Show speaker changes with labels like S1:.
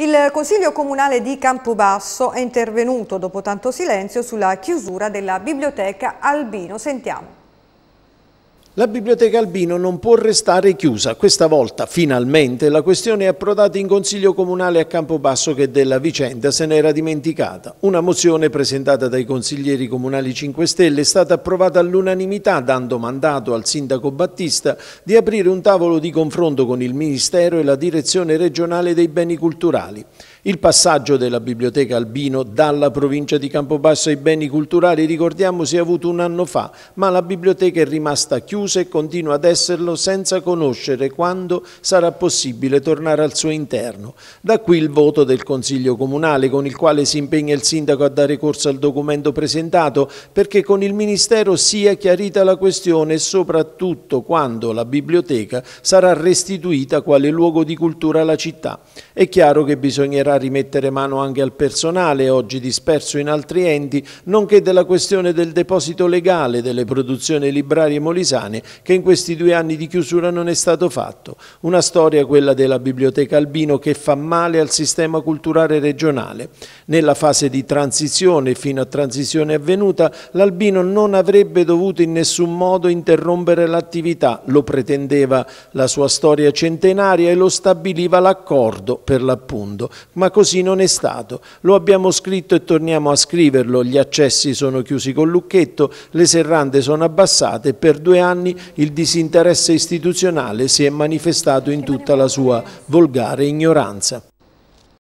S1: Il Consiglio Comunale di Campobasso è intervenuto dopo tanto silenzio sulla chiusura della biblioteca Albino. Sentiamo.
S2: La Biblioteca Albino non può restare chiusa. Questa volta, finalmente, la questione è approdata in Consiglio Comunale a Campobasso che della vicenda se n'era dimenticata. Una mozione presentata dai consiglieri comunali 5 Stelle è stata approvata all'unanimità dando mandato al sindaco Battista di aprire un tavolo di confronto con il Ministero e la Direzione regionale dei beni culturali. Il passaggio della Biblioteca Albino dalla provincia di Campobasso ai beni culturali, ricordiamo, si è avuto un anno fa, ma la biblioteca è rimasta chiusa e continua ad esserlo senza conoscere quando sarà possibile tornare al suo interno. Da qui il voto del Consiglio Comunale con il quale si impegna il Sindaco a dare corso al documento presentato perché con il Ministero sia chiarita la questione e soprattutto quando la biblioteca sarà restituita quale luogo di cultura alla città. È chiaro che bisognerà rimettere mano anche al personale oggi disperso in altri enti, nonché della questione del deposito legale delle produzioni librarie molisane che in questi due anni di chiusura non è stato fatto. Una storia quella della Biblioteca Albino che fa male al sistema culturale regionale. Nella fase di transizione fino a transizione avvenuta l'Albino non avrebbe dovuto in nessun modo interrompere l'attività, lo pretendeva la sua storia centenaria e lo stabiliva l'accordo per l'appunto, ma così non è stato. Lo abbiamo scritto e torniamo a scriverlo, gli accessi sono chiusi col lucchetto, le serrande sono abbassate e per due anni il disinteresse istituzionale si è manifestato in tutta la sua volgare ignoranza.